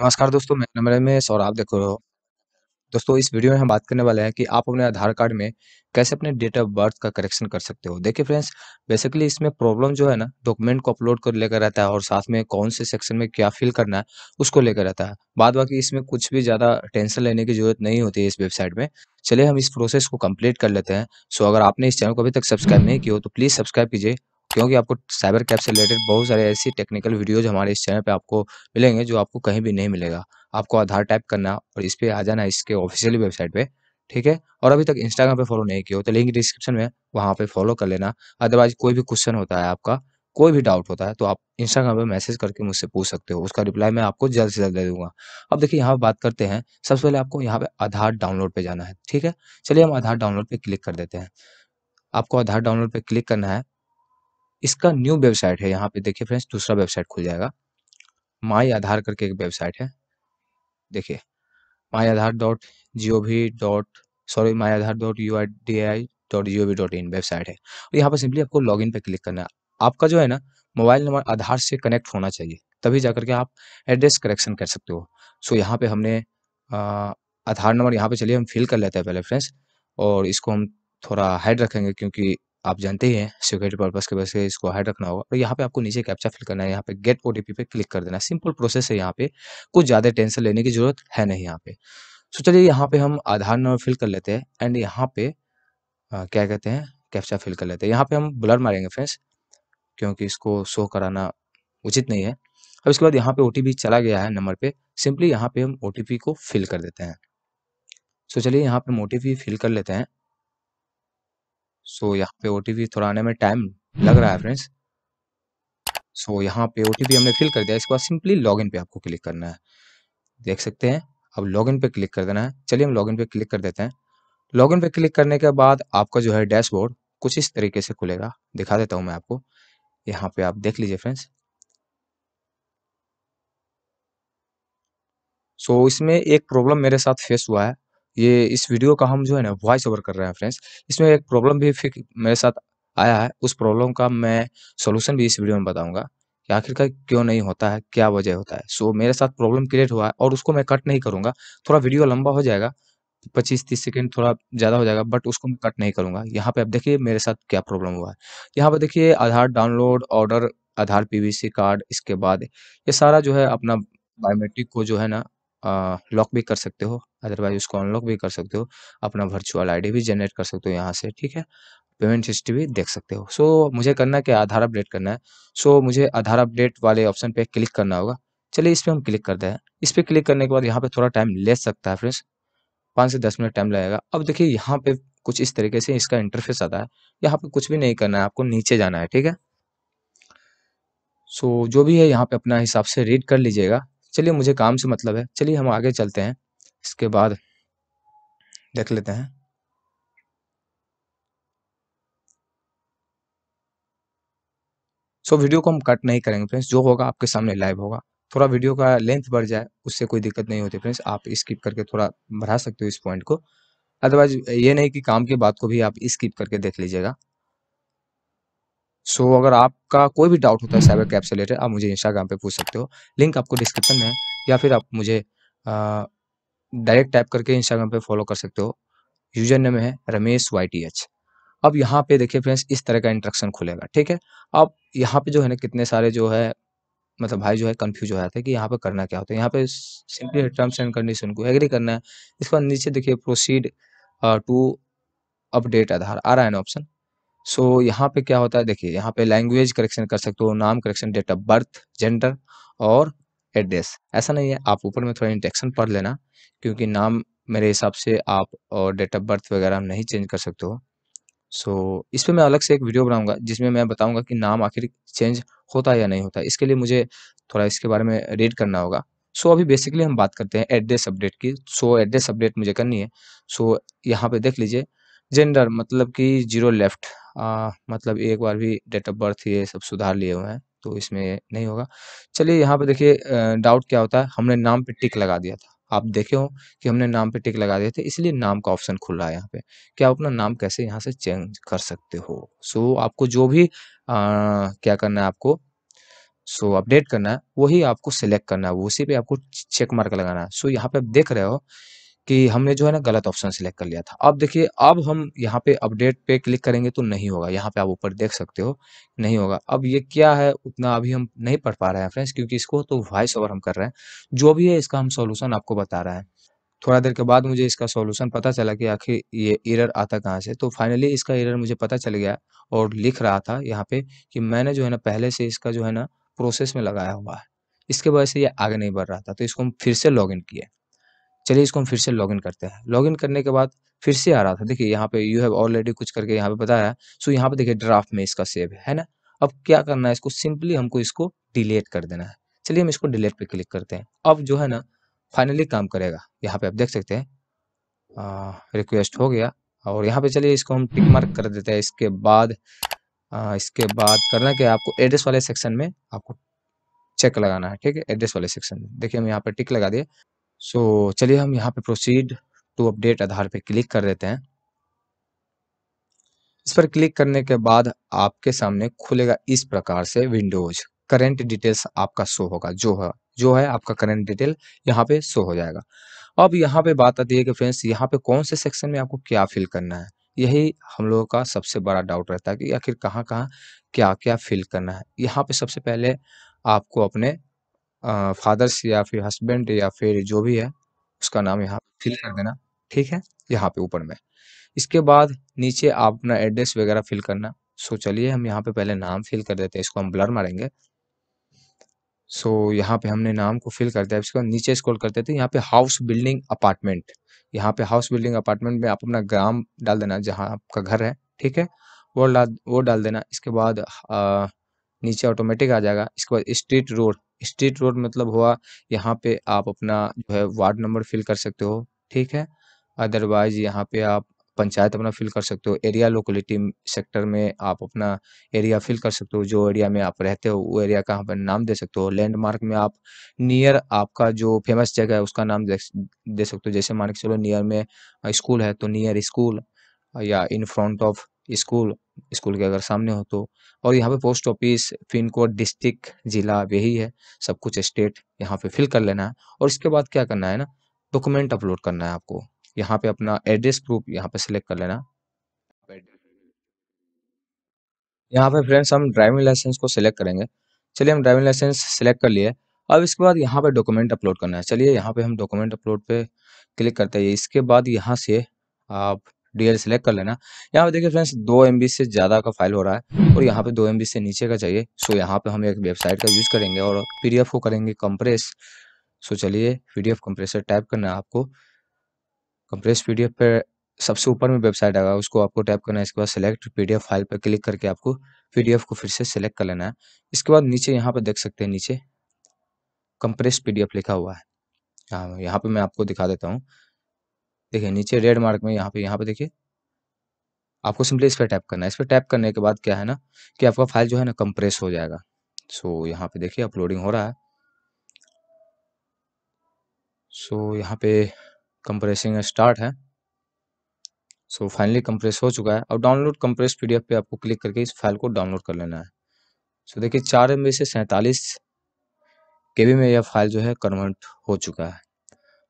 नमस्कार दोस्तों मैं नंबर में सौरभ देख रहे हो दोस्तों इस वीडियो में हम बात करने वाले हैं कि आप अपने आधार कार्ड में कैसे अपने डेट ऑफ बर्थ का करेक्शन कर सकते हो देखिए फ्रेंड्स बेसिकली इसमें प्रॉब्लम जो है ना डॉक्यूमेंट को अपलोड कर लेकर रहता है और साथ में कौन से सेक्शन में क्या फिल करना है उसको लेकर रहता है बाद बाकी इसमें कुछ भी ज़्यादा टेंशन लेने की जरूरत नहीं होती है इस वेबसाइट में चलिए हम इस प्रोसेस को कम्प्लीट कर लेते हैं सो अगर आपने इस चैनल को अभी तक सब्सक्राइब नहीं किया हो तो प्लीज़ सब्सक्राइब कीजिए क्योंकि आपको साइबर कैप से रिलेटेड बहुत सारे ऐसी टेक्निकल वीडियोज हमारे इस चैनल पे आपको मिलेंगे जो आपको कहीं भी नहीं मिलेगा आपको आधार टाइप करना और इस पर आ जाना इसके ऑफिशियल वेबसाइट पे ठीक है और अभी तक इंस्टाग्राम पे फॉलो नहीं किया हो तो लिंक डिस्क्रिप्शन में वहाँ पे फॉलो कर लेना अदरवाइज कोई भी क्वेश्चन होता है आपका कोई भी डाउट होता है तो आप इंस्टाग्राम पे मैसेज करके मुझसे पूछ सकते हो उसका रिप्लाई मैं आपको जल्द से जल्द दे दूंगा अब देखिए यहाँ पे बात करते हैं सबसे पहले आपको यहाँ पे आधार डाउनलोड पे जाना है ठीक है चलिए हम आधार डाउनलोड पे क्लिक कर देते हैं आपको आधार डाउनलोड पे क्लिक करना है इसका न्यू वेबसाइट है यहाँ पे देखिए फ्रेंड्स दूसरा वेबसाइट खुल जाएगा माई आधार करके एक वेबसाइट है देखिए माई आधार dot G O V dot sorry my Aadhaar dot U I D I dot G O V dot in website है और यहाँ पर सिंपली आपको लॉग इन पर क्लिक करना है आपका जो है ना मोबाइल नंबर आधार से कनेक्ट होना चाहिए तभी जा करके आप एड्रेस करेक्शन कर सकते हो सो so, यहाँ पे हमने आधार नंबर यहाँ पे चलिए हम फिल कर लेते हैं पहले फ्रेंड्स और इसको हम थोड़ा हाइड रखेंगे क्योंकि आप जानते ही हैं सिक्योरिटी पर्पज़ के वजह से इसको हाइड रखना होगा और तो यहाँ पे आपको नीचे कैप्चा फिल करना है यहाँ पे गेट ओ पे क्लिक कर देना है सिंपल प्रोसेस है यहाँ पे कुछ ज़्यादा टेंशन लेने की जरूरत है नहीं यहाँ पे सो चलिए यहाँ पे हम आधार नंबर फिल कर लेते हैं एंड यहाँ पे आ, क्या कहते हैं कैप्चा फिल कर लेते हैं यहाँ पे हम ब्लर मारेंगे फ्रेंड्स क्योंकि इसको शो कराना उचित नहीं है अब इसके बाद यहाँ पे ओ चला गया है नंबर पे सिंपली यहाँ पे हम ओ को फिल कर देते हैं सो चलिए यहाँ पे हम ओ फिल कर लेते हैं सो यहाँ पे ओ थोड़ा आने में टाइम लग रहा है फ्रेंड्स सो यहाँ पे ओ हमने फिल कर दिया इसके बाद सिंपली लॉगिन पे आपको क्लिक करना है देख सकते हैं अब लॉगिन पे क्लिक कर देना है चलिए हम लॉगिन पे क्लिक कर देते हैं लॉगिन पे क्लिक करने के बाद आपका जो है डैशबोर्ड कुछ इस तरीके से खुलेगा दिखा देता हूँ मैं आपको यहाँ पे आप देख लीजिए फ्रेंड्स सो so, इसमें एक प्रॉब्लम मेरे साथ फेस हुआ है ये इस वीडियो का हम जो है ना वॉइस ओवर कर रहे हैं फ्रेंड्स इसमें एक प्रॉब्लम भी मेरे साथ आया है उस प्रॉब्लम का मैं सोल्यूशन भी इस वीडियो में बताऊंगा कि आखिरकार क्यों नहीं होता है क्या वजह होता है सो मेरे साथ प्रॉब्लम क्रिएट हुआ है और उसको मैं कट नहीं करूँगा थोड़ा वीडियो लंबा हो जाएगा पच्चीस तीस सेकेंड थोड़ा ज़्यादा हो जाएगा बट उसको मैं कट नहीं करूँगा यहाँ पे आप देखिए मेरे साथ क्या प्रॉब्लम हुआ है यहाँ पे देखिए Aadhaar download order Aadhaar PVC card इसके बाद ये सारा जो है अपना बायोमेट्रिक को जो है ना लॉक भी कर सकते हो अदरवाइज उसको अनलॉक भी कर सकते हो अपना वर्चुअल आईडी भी जनरेट कर सकते हो यहाँ से ठीक है पेमेंट हिस्ट्री भी देख सकते हो सो so, मुझे करना क्या आधार अपडेट करना है सो so, मुझे आधार अपडेट वाले ऑप्शन पे क्लिक करना होगा चलिए इस पर हम क्लिक करते हैं इस पर क्लिक करने के बाद यहाँ पे थोड़ा टाइम ले सकता है फ्रेंड्स पाँच से दस मिनट टाइम लगेगा अब देखिए यहाँ पे कुछ इस तरीके से इसका इंटरफेस आता है यहाँ पे कुछ भी नहीं करना है आपको नीचे जाना है ठीक है सो so, जो भी है यहाँ पे अपना हिसाब से रीड कर लीजिएगा चलिए मुझे काम से मतलब है चलिए हम आगे चलते हैं इसके बाद देख लेते हैं सो so, वीडियो को हम कट नहीं करेंगे फ्रेंड्स जो होगा आपके सामने लाइव होगा थोड़ा वीडियो का लेंथ बढ़ जाए उससे कोई दिक्कत नहीं होती फ्रेंड्स आप स्किप करके थोड़ा बढ़ा सकते हो इस पॉइंट को अदरवाइज ये नहीं कि काम की बात को भी आप स्किप करके देख लीजिएगा सो so, अगर आपका कोई भी डाउट होता है साइबर कैप से रिलेटेड आप मुझे इंस्टाग्राम पे पूछ सकते हो लिंक आपको डिस्क्रिप्शन में है या फिर आप मुझे आ, डायरेक्ट टाइप करके इंस्टाग्राम पे फॉलो कर सकते हो यूजर नेम है रमेश वाई टी एच अब यहाँ पे देखिए फ्रेंड्स इस तरह का इंट्रक्शन खुलेगा ठीक है अब यहाँ पे जो है ना कितने सारे जो है मतलब भाई जो है कंफ्यूज हो जाते हैं कि यहाँ पे करना क्या होता है यहाँ पे सिंपली टर्म्स एंड कंडीशन को एग्री करना है इसके बाद नीचे देखिए प्रोसीड टू अपडेट आधार आ रहा है ना ऑप्शन सो यहाँ पे क्या होता है देखिए यहाँ पे लैंग्वेज करेक्शन कर सकते हो नाम correction date of birth gender और एड्रेस ऐसा नहीं है आप ऊपर में थोड़ा इंटेक्शन पढ़ लेना क्योंकि नाम मेरे हिसाब से आप और डेट ऑफ बर्थ वगैरह नहीं चेंज कर सकते हो सो so, इस पर मैं अलग से एक वीडियो बनाऊंगा जिसमें मैं बताऊंगा कि नाम आखिर चेंज होता है या नहीं होता इसके लिए मुझे थोड़ा इसके बारे में रीड करना होगा सो so, अभी बेसिकली हम बात करते हैं एड्रेस अपडेट की सो so, एड्रेस अपडेट मुझे करनी है सो so, यहाँ पे देख लीजिए जेंडर मतलब कि जीरो लेफ्ट आ, मतलब एक बार भी डेट ऑफ बर्थ ये सब सुधार लिए हुए हैं तो इसमें नहीं होगा चलिए यहाँ पे देखिए डाउट क्या होता है हमने नाम पे टिक लगा दिया था आप देखे हो कि हमने नाम पे टिक लगा दिए थे इसलिए नाम का ऑप्शन खुल रहा है यहाँ पे कि आप अपना नाम कैसे यहाँ से चेंज कर सकते हो सो so, आपको जो भी आ, क्या करना है आपको सो so, अपडेट करना है वही आपको सिलेक्ट करना है उसी पे आपको चेक मार्क लगाना है सो so, यहाँ पे आप देख रहे हो कि हमने जो है ना गलत ऑप्शन सेलेक्ट कर लिया था अब देखिए अब हम यहाँ पे अपडेट पे क्लिक करेंगे तो नहीं होगा यहाँ पे आप ऊपर देख सकते हो नहीं होगा अब ये क्या है उतना अभी हम नहीं पढ़ पा रहे हैं फ्रेंड्स क्योंकि इसको तो वॉइस ओवर हम कर रहे हैं जो भी है इसका हम सोल्यूशन आपको बता रहे हैं थोड़ा देर के बाद मुझे इसका सोल्यूशन पता चला कि आखिर ये इरर आता कहाँ से तो फाइनली इसका एरर मुझे पता चल गया और लिख रहा था यहाँ पे कि मैंने जो है ना पहले से इसका जो है ना प्रोसेस में लगाया हुआ है इसके वजह से ये आगे नहीं बढ़ रहा था तो इसको हम फिर से लॉग इन किए चलिए इसको हम फिर से लॉगिन करते हैं लॉगिन करने के बाद फिर से आ रहा था देखिए यहाँ पे यू हैव ऑलरेडी कुछ करके यहाँ पे बताया सो यहाँ पे देखिए ड्राफ्ट में इसका सेव है, ना अब क्या करना है इसको सिंपली हमको इसको डिलीट कर देना है चलिए हम इसको डिलीट पे क्लिक करते हैं अब जो है ना फाइनली काम करेगा यहाँ पे आप देख सकते हैं रिक्वेस्ट हो गया और यहाँ पे चलिए इसको हम टिक मार्क कर देते हैं इसके बाद आ, इसके बाद करना क्या आपको एड्रेस वाले सेक्शन में आपको चेक लगाना है ठीक है एड्रेस वाले सेक्शन में देखिए हम यहाँ पे टिक लगा दिए सो so, चलिए हम यहाँ पे प्रोसीड टू अपडेट आधार पे क्लिक कर देते हैं इस पर क्लिक करने के बाद आपके सामने खुलेगा इस प्रकार से विंडोज करेंट डिटेल्स आपका शो होगा जो है जो है आपका करेंट डिटेल यहाँ पे शो हो जाएगा अब यहाँ पे बात आती है कि फ्रेंड्स यहाँ पे कौन से सेक्शन में आपको क्या फिल करना है यही हम लोगों का सबसे बड़ा डाउट रहता है कि आखिर कहाँ कहाँ क्या क्या फिल करना है यहाँ पे सबसे पहले आपको अपने फादर्स या फिर हस्बैंड या फिर जो भी है उसका नाम यहाँ फिल कर देना ठीक है यहाँ पे ऊपर में इसके बाद नीचे आप अपना एड्रेस वगैरह फिल करना सो चलिए हम यहाँ पे पहले नाम फिल कर देते हैं इसको हम ब्लर मारेंगे सो यहाँ पे हमने नाम को फिल कर दिया इसके बाद नीचे स्क्रॉल करते थे यहाँ पे हाउस बिल्डिंग अपार्टमेंट यहाँ पे हाउस बिल्डिंग अपार्टमेंट में आप अपना ग्राम डाल देना जहाँ आपका घर है ठीक है वो डाल वो डाल देना इसके बाद आ, नीचे ऑटोमेटिक आ जाएगा इसके बाद स्ट्रीट रोड स्टेट रोड मतलब हुआ यहाँ पे आप अपना जो है वार्ड नंबर फिल कर सकते हो ठीक है अदरवाइज यहाँ पे आप पंचायत अपना फिल कर सकते हो एरिया लोकेलिटी सेक्टर में आप अपना एरिया फिल कर सकते हो जो एरिया में आप रहते हो वो एरिया का आप नाम दे सकते हो लैंडमार्क में आप नियर आपका जो फेमस जगह है उसका नाम दे सकते हो जैसे मान के चलो नियर में स्कूल है तो नियर स्कूल या in front of school school के अगर सामने हो तो और यहाँ पे post office pin code district जिला यही है सब कुछ स्टेट यहाँ पे फिल कर लेना है और इसके बाद क्या करना है ना डॉक्यूमेंट अपलोड करना है आपको यहाँ पे अपना एड्रेस प्रूफ यहाँ पे सिलेक्ट कर लेना यहाँ पे फ्रेंड्स हम ड्राइविंग लाइसेंस को सिलेक्ट करेंगे चलिए हम ड्राइविंग लाइसेंस सिलेक्ट कर लिए अब इसके बाद यहाँ पे डॉक्यूमेंट अपलोड करना है चलिए यहाँ पे हम डॉक्यूमेंट अपलोड पे क्लिक करते हैं इसके बाद यहाँ से आप डी सेलेक्ट कर लेना यहाँ पे देखिए फ्रेंड्स दो एम से ज़्यादा का फाइल हो रहा है और यहाँ पे दो एम से नीचे का चाहिए सो यहाँ पे हम एक वेबसाइट का यूज़ करेंगे और पी को करेंगे कंप्रेस सो चलिए पी कंप्रेसर टाइप करना है आपको कंप्रेस पी पे सबसे ऊपर में वेबसाइट आएगा उसको आपको टाइप करना है इसके बाद सेलेक्ट पीडीएफ फाइल पर क्लिक करके आपको पीडीएफ को फिर से सेलेक्ट कर लेना है इसके बाद नीचे यहाँ पर देख सकते हैं नीचे कंप्रेस पीडीएफ लिखा हुआ है यहाँ यहाँ पे मैं आपको दिखा देता हूँ देखिए नीचे रेड मार्क में यहाँ पे यहाँ पे देखिए आपको सिंपली इस पर टैप करना है इस पर टैप करने के बाद क्या है ना कि आपका फाइल जो है ना कंप्रेस हो जाएगा सो so, यहाँ पे देखिए अपलोडिंग हो रहा है सो so, यहाँ पे कंप्रेसिंग स्टार्ट है सो so, फाइनली कंप्रेस हो चुका है और डाउनलोड कंप्रेस पीडीएफ पे आपको क्लिक करके इस फाइल को डाउनलोड कर लेना है सो so, देखिए चार एम से सैंतालीस के में यह फाइल जो है कन्वर्ट हो चुका है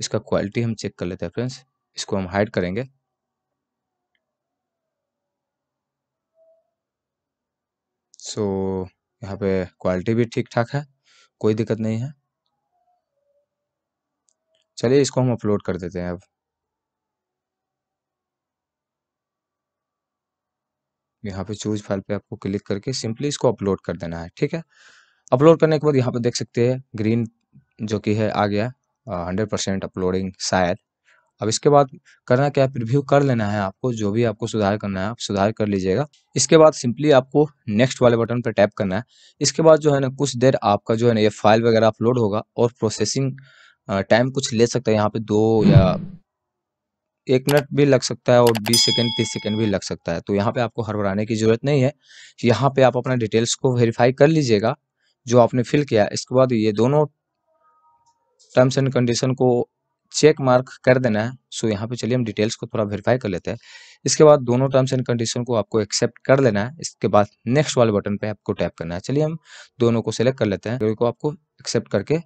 इसका क्वालिटी हम चेक कर लेते हैं फ्रेंड्स इसको हम हाइड करेंगे सो so, यहाँ पे क्वालिटी भी ठीक ठाक है कोई दिक्कत नहीं है चलिए इसको हम अपलोड कर देते हैं अब यहाँ पे चूज फाइल पे आपको क्लिक करके सिंपली इसको अपलोड कर देना है ठीक है अपलोड करने के बाद यहाँ पे देख सकते हैं ग्रीन जो कि है आ गया हंड्रेड परसेंट अपलोडिंग शायद अब इसके बाद करना क्या है प्रिव्यू कर लेना है आपको जो भी आपको सुधार करना है आप सुधार कर लीजिएगा इसके बाद सिंपली आपको नेक्स्ट वाले बटन पर टैप करना है इसके बाद जो है ना कुछ देर आपका जो है ना ये फाइल वगैरह अपलोड होगा और प्रोसेसिंग टाइम कुछ ले सकता है यहाँ पे दो या एक मिनट भी लग सकता है और बीस सेकेंड तीस सेकेंड भी लग सकता है तो यहाँ पे आपको हड़बड़ाने की जरूरत नहीं है यहाँ पे आप अपना डिटेल्स को वेरीफाई कर लीजिएगा जो आपने फिल किया इसके बाद ये दोनों टर्म्स एंड कंडीशन को चेक मार्क कर देना है सो यहाँ पे चलिए हम डिटेल्स को थोड़ा वेरीफाई कर लेते हैं इसके बाद दोनों टर्म्स एंड कंडीशन को आपको एक्सेप्ट कर लेना है इसके बाद नेक्स्ट वाले बटन पे आपको टैप करना है चलिए हम दोनों को सिलेक्ट कर लेते हैं को आपको एक्सेप्ट करके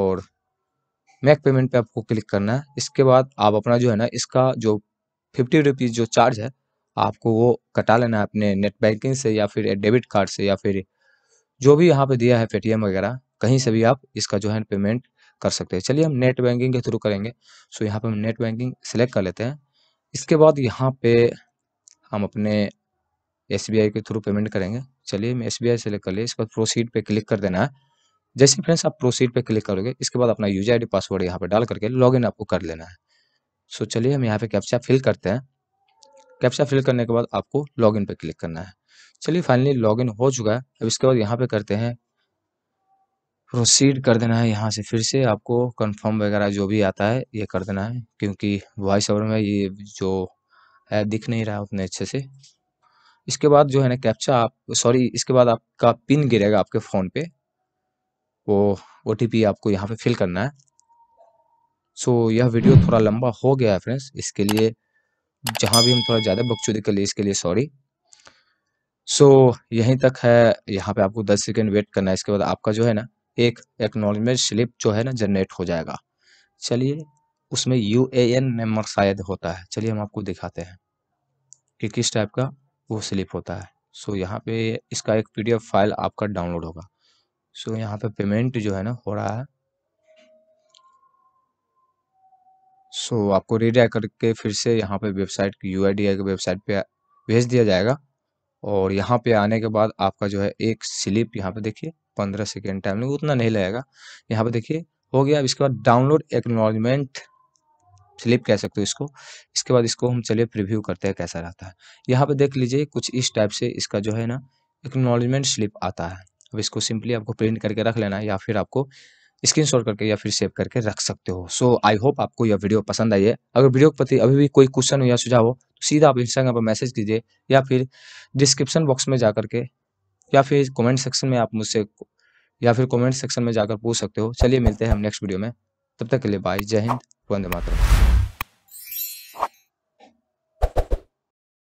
और मैक पेमेंट पे आपको क्लिक करना है इसके बाद आप अपना जो है ना इसका जो फिफ्टी रुपीज़ जो चार्ज है आपको वो कटा लेना है अपने नेट बैंकिंग से या फिर डेबिट कार्ड से या फिर जो भी यहाँ पे दिया है पेटीएम वगैरह कहीं से भी आप इसका जो है पेमेंट कर सकते हैं चलिए हम नेट बैंकिंग के थ्रू करेंगे सो यहाँ पे हम नेट बैंकिंग सेलेक्ट कर लेते हैं इसके बाद यहाँ पे हम अपने एस के थ्रू पेमेंट करेंगे चलिए मैं एस सेलेक्ट कर लिया इसके बाद प्रोसीड पे क्लिक कर देना है जैसे फ्रेंड्स आप प्रोसीड पे क्लिक करोगे इसके बाद अपना यूजर आई पासवर्ड यहाँ पर डाल करके लॉग आपको कर लेना है सो चलिए हम यहाँ पर कैप्चा फिल करते हैं कैप्चा फिल करने के बाद आपको लॉग पे क्लिक करना है चलिए फाइनली लॉगिन हो चुका है अब इसके बाद यहाँ पे करते हैं प्रोसीड कर देना है यहाँ से फिर से आपको कंफर्म वगैरह जो भी आता है ये कर देना है क्योंकि वॉइस ओवर में ये जो है दिख नहीं रहा उतने अच्छे से इसके बाद जो है ना कैप्चा आप सॉरी इसके बाद आपका पिन गिरेगा आपके फ़ोन पे वो ओ आपको यहाँ पे फिल करना है सो so, यह वीडियो थोड़ा लंबा हो गया है फ्रेंड्स इसके लिए जहाँ भी हम थोड़ा ज़्यादा बकचोदी कर लिए इसके लिए सॉरी सो so, यहीं तक है यहाँ पे आपको दस सेकेंड वेट करना है इसके बाद आपका जो है ना एक एक्नोलमेंट स्लिप जो है ना जनरेट हो जाएगा चलिए उसमें यू ए एन नंबर शायद होता है चलिए हम आपको दिखाते हैं कि किस टाइप का वो स्लिप होता है सो यहाँ पे इसका एक पी फाइल आपका डाउनलोड होगा सो यहाँ पे पेमेंट जो है ना हो रहा है सो आपको रीडाई करके फिर से यहाँ पे वेबसाइट की यू की वेबसाइट पे भेज दिया जाएगा और यहाँ पे आने के बाद आपका जो है एक स्लिप यहाँ पे देखिए पंद्रह सेकेंड टाइम लेंगे उतना नहीं लगेगा यहाँ पर देखिए हो गया अब इसके बाद डाउनलोड एक्नोलॉजमेंट स्लिप कह सकते हो इसको इसके बाद इसको हम चलिए प्रिव्यू करते हैं कैसा रहता है यहाँ पर देख लीजिए कुछ इस टाइप से इसका जो है ना एक्नोलॉजमेंट स्लिप आता है अब इसको सिंपली आपको प्रिंट करके रख लेना है या फिर आपको स्क्रीन शॉट करके या फिर सेव करके रख सकते हो सो आई होप आपको यह वीडियो पसंद आई है अगर वीडियो के प्रति अभी भी कोई क्वेश्चन हो या सुझाव हो तो सीधा आप इंस्टाग्राम पर मैसेज कीजिए या फिर डिस्क्रिप्शन बॉक्स में जा करके या फिर कमेंट सेक्शन में आप मुझसे या फिर कमेंट सेक्शन में जाकर पूछ सकते हो चलिए मिलते हैं हम नेक्स्ट वीडियो में तब तक के लिए बाय जय हिंद वंदे मातरम